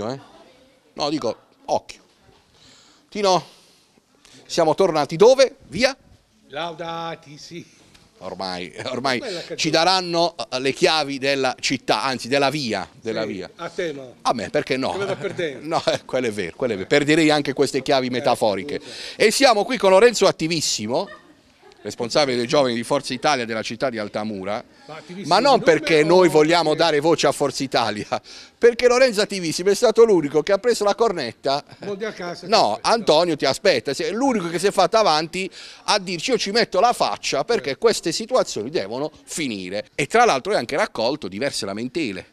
occhio, eh. No, dico occhio. Tino, siamo tornati dove? Via? Laudati, sì. Ormai, ormai ci daranno eh, le chiavi della città, anzi della via. Della sì, via. A te no. A me, perché no? No, eh, quello è vero, quello è vero. Perderei anche queste chiavi eh, metaforiche. e siamo qui con Lorenzo Attivissimo, responsabile dei giovani di Forza Italia della città di Altamura, ma non perché noi vogliamo dare voce a Forza Italia, perché Lorenzo Attivissimo è stato l'unico che ha preso la cornetta, no Antonio ti aspetta, è l'unico che si è fatto avanti a dirci io ci metto la faccia perché queste situazioni devono finire e tra l'altro è anche raccolto diverse lamentele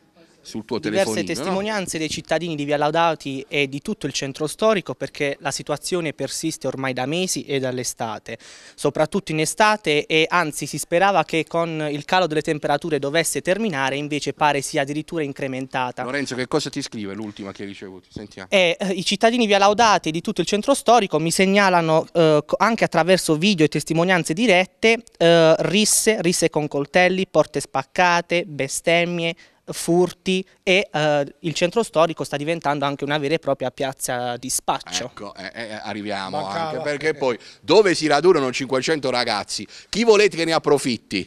sul tuo telefono. Diverse testimonianze no? dei cittadini di Via Laudati e di tutto il centro storico perché la situazione persiste ormai da mesi e dall'estate, soprattutto in estate e anzi si sperava che con il calo delle temperature dovesse terminare, invece pare sia addirittura incrementata. Lorenzo che cosa ti scrive l'ultima che hai ricevuto? Sentiamo. eh, eh I cittadini di Via Laudati e di tutto il centro storico mi segnalano eh, anche attraverso video e testimonianze dirette eh, risse, risse con coltelli, porte spaccate, bestemmie, furti e eh, il centro storico sta diventando anche una vera e propria piazza di spaccio. Ecco, eh, eh, eh arriviamo Mancava. anche perché poi dove si radunano 500 ragazzi, chi volete che ne approfitti?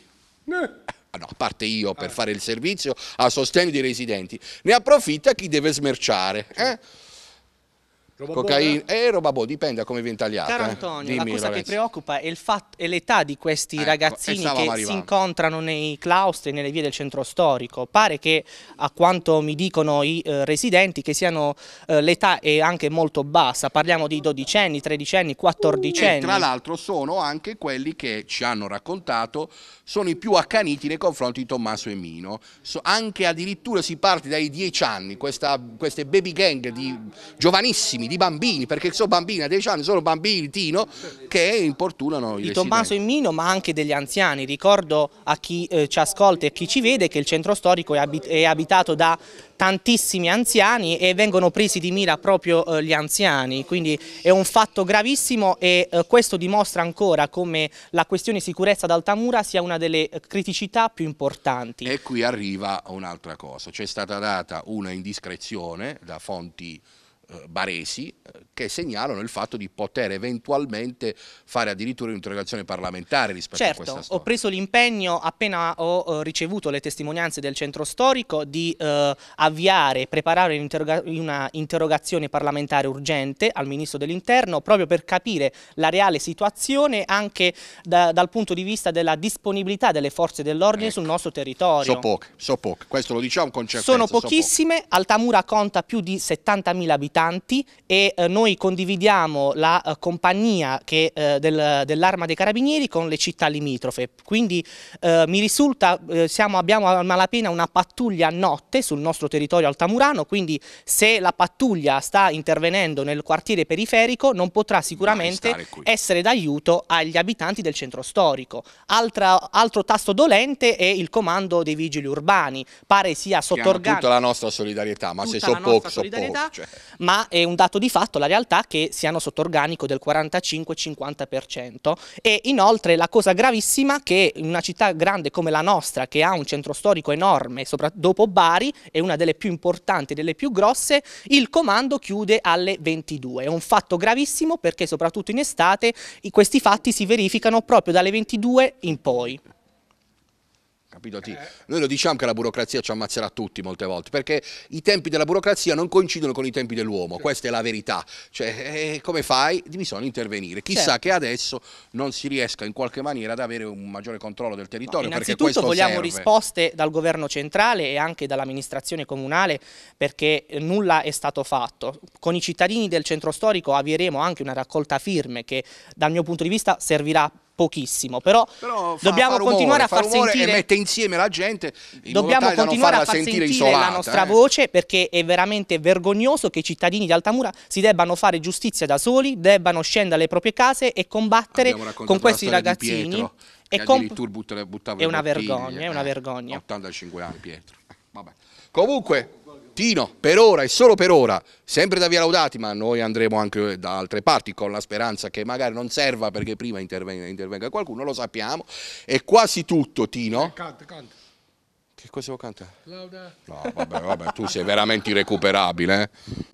Eh, no, a parte io per ah. fare il servizio a sostegno dei residenti, ne approfitta chi deve smerciare. Eh? Roba cocaina, eh, roba boh, dipende da come viene tagliata. Caro eh. Antonio, eh. Dimmi, la cosa Lorenzo. che preoccupa è, fatto, è l'età di questi eh, ragazzini che arrivando. si incontrano nei claustri, nelle vie del centro storico. Pare che, a quanto mi dicono i eh, residenti, che siano eh, l'età è anche molto bassa, parliamo di dodicenni, tredicenni, quattordicenni. Uh, tra l'altro sono anche quelli che ci hanno raccontato, sono i più accaniti nei confronti di Tommaso e Mino. So, anche addirittura si parte dai dieci anni, questa, queste baby gang di giovanissimi bambini, di bambini, perché sono bambini a 10 anni, sono bambini Tino che importunano i Di Tommaso e Mino ma anche degli anziani, ricordo a chi eh, ci ascolta e a chi ci vede che il centro storico è, abit è abitato da tantissimi anziani e vengono presi di mira proprio eh, gli anziani, quindi è un fatto gravissimo e eh, questo dimostra ancora come la questione sicurezza ad Altamura sia una delle eh, criticità più importanti. E qui arriva un'altra cosa, c'è stata data una indiscrezione da fonti eh, baresi eh, che segnalano il fatto di poter eventualmente fare addirittura un'interrogazione parlamentare rispetto certo, a questa storia. Certo, ho preso l'impegno appena ho eh, ricevuto le testimonianze del centro storico di eh, avviare e preparare interrogazione parlamentare urgente al Ministro dell'Interno proprio per capire la reale situazione anche da, dal punto di vista della disponibilità delle forze dell'ordine ecco. sul nostro territorio. So poche, so poche, questo lo diciamo con certezza. Sono pochissime, so Altamura conta più di 70.000 abitanti tanti e eh, noi condividiamo la eh, compagnia eh, del, dell'Arma dei Carabinieri con le città limitrofe, quindi eh, mi risulta eh, siamo, abbiamo a malapena una pattuglia a notte sul nostro territorio altamurano, quindi se la pattuglia sta intervenendo nel quartiere periferico non potrà sicuramente essere d'aiuto agli abitanti del centro storico. Altra, altro tasto dolente è il comando dei vigili urbani, pare sia sottorgato. Tutta la nostra solidarietà, ma se so poco, so poco. Cioè ma è un dato di fatto la realtà che siano sotto organico del 45-50% e inoltre la cosa gravissima che in una città grande come la nostra che ha un centro storico enorme dopo Bari è una delle più importanti delle più grosse il comando chiude alle 22 è un fatto gravissimo perché soprattutto in estate questi fatti si verificano proprio dalle 22 in poi capito? Ti, eh. noi lo diciamo che la burocrazia ci ammazzerà tutti molte volte, perché i tempi della burocrazia non coincidono con i tempi dell'uomo, questa è la verità. Cioè, eh, come fai? Bisogna intervenire. Chissà certo. che adesso non si riesca in qualche maniera ad avere un maggiore controllo del territorio. No, innanzitutto vogliamo serve. risposte dal governo centrale e anche dall'amministrazione comunale, perché nulla è stato fatto. Con i cittadini del centro storico avvieremo anche una raccolta firme che dal mio punto di vista servirà pochissimo, però, però fa, dobbiamo fa rumore, continuare a far sentire e mette insieme la gente in dobbiamo continuare a far sentire isolata, la nostra eh. voce perché è veramente vergognoso che i cittadini di Altamura si debbano fare giustizia da soli, debbano scendere alle proprie case e combattere con questi ragazzini e addirittura buttava, buttava è una bottiglie, vergogna, è una eh, vergogna. 85 anni Pietro. Vabbè. Comunque Tino, per ora e solo per ora, sempre da Via Laudati, ma noi andremo anche da altre parti con la speranza che magari non serva perché prima intervenga, intervenga qualcuno, lo sappiamo. È quasi tutto, Tino. Eh, canta, canta. Che cosa vuoi cantare? Lauda. No, vabbè, vabbè, tu sei veramente irrecuperabile. Eh?